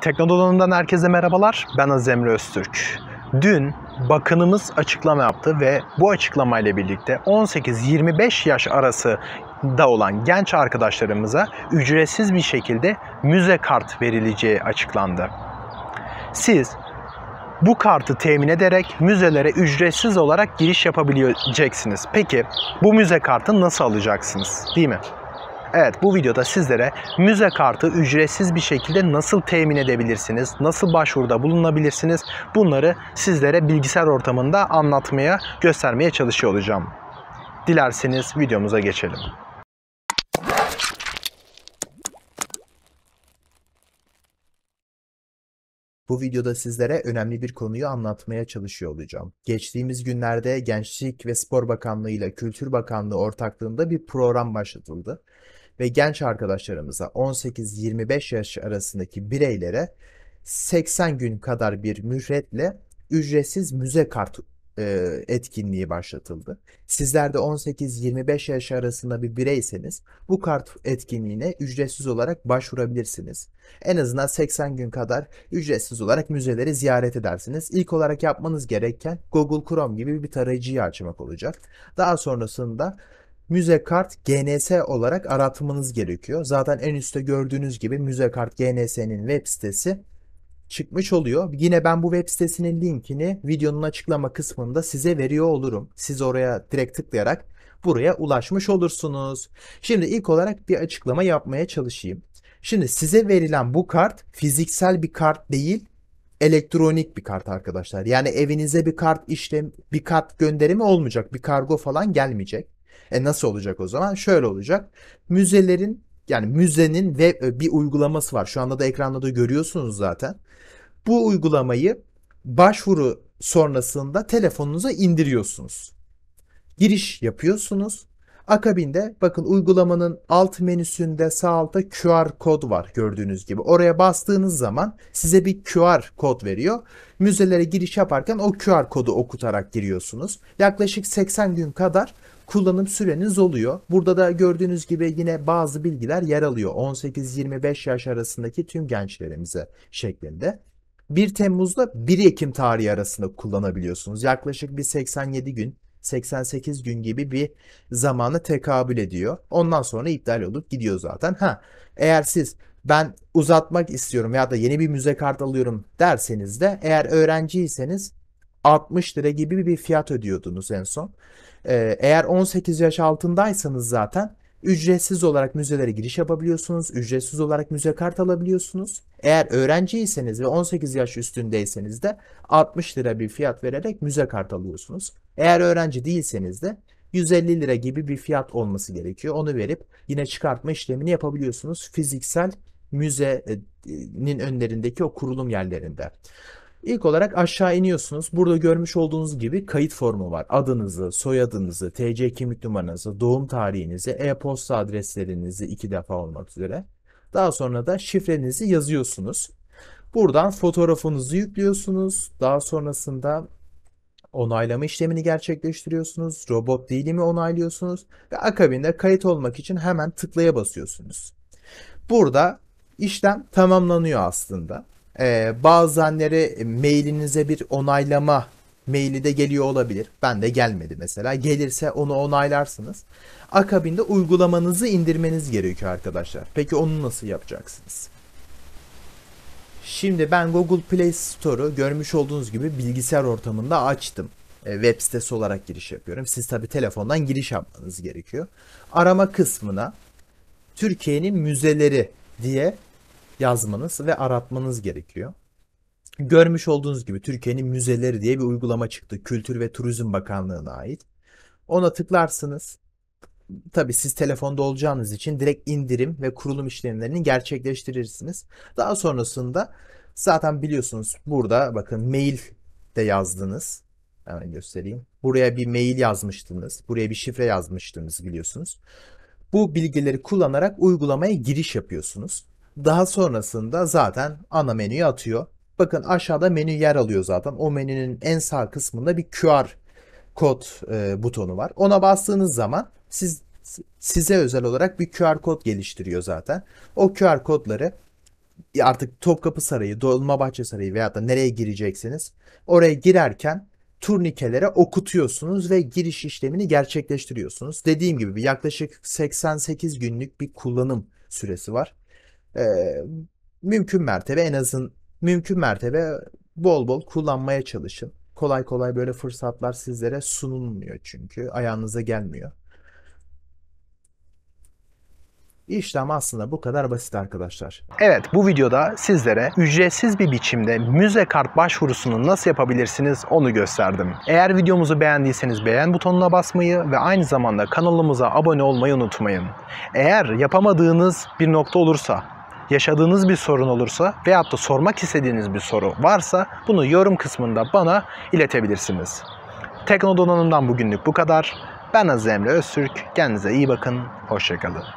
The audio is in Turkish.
Teknodon'dan herkese merhabalar. Ben Aziz Öztürk. Dün bakanımız açıklama yaptı ve bu açıklamayla birlikte 18-25 yaş arası da olan genç arkadaşlarımıza ücretsiz bir şekilde müze kart verileceği açıklandı. Siz bu kartı temin ederek müzelere ücretsiz olarak giriş yapabileceksiniz. Peki bu müze kartı nasıl alacaksınız? Değil mi? Evet bu videoda sizlere müze kartı ücretsiz bir şekilde nasıl temin edebilirsiniz, nasıl başvuruda bulunabilirsiniz bunları sizlere bilgisayar ortamında anlatmaya, göstermeye çalışıyor olacağım. Dilerseniz videomuza geçelim. Bu videoda sizlere önemli bir konuyu anlatmaya çalışıyor olacağım. Geçtiğimiz günlerde Gençlik ve Spor Bakanlığı ile Kültür Bakanlığı ortaklığında bir program başlatıldı ve genç arkadaşlarımıza 18-25 yaş arasındaki bireylere 80 gün kadar bir mühletle ücretsiz müze kartı e, etkinliği başlatıldı. Sizler de 18-25 yaş arasında bir bireyseniz bu kart etkinliğine ücretsiz olarak başvurabilirsiniz. En azından 80 gün kadar ücretsiz olarak müzeleri ziyaret edersiniz. İlk olarak yapmanız gereken Google Chrome gibi bir tarayıcıyı açmak olacak. Daha sonrasında müze kart GNS olarak aratmanız gerekiyor. Zaten en üstte gördüğünüz gibi müze kart GNS'nin web sitesi çıkmış oluyor. Yine ben bu web sitesinin linkini videonun açıklama kısmında size veriyor olurum. Siz oraya direkt tıklayarak buraya ulaşmış olursunuz. Şimdi ilk olarak bir açıklama yapmaya çalışayım. Şimdi size verilen bu kart fiziksel bir kart değil, elektronik bir kart arkadaşlar. Yani evinize bir kart işlem, bir kart gönderimi olmayacak, bir kargo falan gelmeyecek. E nasıl olacak o zaman? Şöyle olacak. Müzelerin yani müzenin ve e, bir uygulaması var. Şu anda da ekranda da görüyorsunuz zaten. Bu uygulamayı başvuru sonrasında telefonunuza indiriyorsunuz. Giriş yapıyorsunuz. Akabinde bakın uygulamanın alt menüsünde sağ alta QR kod var gördüğünüz gibi. Oraya bastığınız zaman size bir QR kod veriyor. Müzelere giriş yaparken o QR kodu okutarak giriyorsunuz. Yaklaşık 80 gün kadar kullanım süreniz oluyor. Burada da gördüğünüz gibi yine bazı bilgiler yer alıyor. 18-25 yaş arasındaki tüm gençlerimize şeklinde. 1 Temmuz'da 1 Ekim tarihi arasında kullanabiliyorsunuz. Yaklaşık bir 87 gün 88 gün gibi bir zamanı tekabül ediyor. Ondan sonra iptal olup gidiyor zaten. Ha, eğer siz ben uzatmak istiyorum ya da yeni bir müze kart alıyorum derseniz de eğer öğrenciyseniz 60 lira gibi bir fiyat ödüyordunuz en son. Ee, eğer 18 yaş altındaysanız zaten Ücretsiz olarak müzelere giriş yapabiliyorsunuz. Ücretsiz olarak müze kart alabiliyorsunuz. Eğer öğrenciyseniz ve 18 yaş üstündeyseniz de 60 lira bir fiyat vererek müze kart alıyorsunuz. Eğer öğrenci değilseniz de 150 lira gibi bir fiyat olması gerekiyor. Onu verip yine çıkartma işlemini yapabiliyorsunuz fiziksel müzenin önlerindeki o kurulum yerlerinde. İlk olarak aşağı iniyorsunuz. Burada görmüş olduğunuz gibi kayıt formu var. Adınızı, soyadınızı, TC kimlik numaranızı, doğum tarihinizi, e-posta adreslerinizi iki defa olmak üzere. Daha sonra da şifrenizi yazıyorsunuz. Buradan fotoğrafınızı yüklüyorsunuz. Daha sonrasında onaylama işlemini gerçekleştiriyorsunuz. Robot dilimi onaylıyorsunuz ve akabinde kayıt olmak için hemen tıklaya basıyorsunuz. Burada işlem tamamlanıyor aslında. Ee, bazenleri e, mailinize bir onaylama maili de geliyor olabilir. Ben de gelmedi mesela. Gelirse onu onaylarsınız. Akabinde uygulamanızı indirmeniz gerekiyor arkadaşlar. Peki onu nasıl yapacaksınız? Şimdi ben Google Play Store'u görmüş olduğunuz gibi bilgisayar ortamında açtım. E, web sitesi olarak giriş yapıyorum. Siz tabi telefondan giriş yapmanız gerekiyor. Arama kısmına Türkiye'nin müzeleri diye yazmanız ve aratmanız gerekiyor. Görmüş olduğunuz gibi Türkiye'nin müzeleri diye bir uygulama çıktı. Kültür ve Turizm Bakanlığı'na ait. Ona tıklarsınız. Tabi siz telefonda olacağınız için direkt indirim ve kurulum işlemlerini gerçekleştirirsiniz. Daha sonrasında zaten biliyorsunuz burada bakın mail de yazdınız. Hemen göstereyim. Buraya bir mail yazmıştınız. Buraya bir şifre yazmıştınız biliyorsunuz. Bu bilgileri kullanarak uygulamaya giriş yapıyorsunuz. Daha sonrasında zaten ana menüyü atıyor. Bakın aşağıda menü yer alıyor zaten. O menünün en sağ kısmında bir QR kod e, butonu var. Ona bastığınız zaman siz size özel olarak bir QR kod geliştiriyor zaten. O QR kodları artık Topkapı Sarayı, Dolmabahçe Sarayı veya da nereye gireceksiniz oraya girerken turnikelere okutuyorsunuz ve giriş işlemini gerçekleştiriyorsunuz. Dediğim gibi yaklaşık 88 günlük bir kullanım süresi var e, mümkün mertebe en azın mümkün mertebe bol bol kullanmaya çalışın. Kolay kolay böyle fırsatlar sizlere sunulmuyor çünkü ayağınıza gelmiyor. İşlem aslında bu kadar basit arkadaşlar. Evet bu videoda sizlere ücretsiz bir biçimde müze kart başvurusunu nasıl yapabilirsiniz onu gösterdim. Eğer videomuzu beğendiyseniz beğen butonuna basmayı ve aynı zamanda kanalımıza abone olmayı unutmayın. Eğer yapamadığınız bir nokta olursa yaşadığınız bir sorun olursa veyahut da sormak istediğiniz bir soru varsa bunu yorum kısmında bana iletebilirsiniz. Tekno Donanım'dan bugünlük bu kadar. Ben Aziz Emre Öztürk. Kendinize iyi bakın. Hoşçakalın.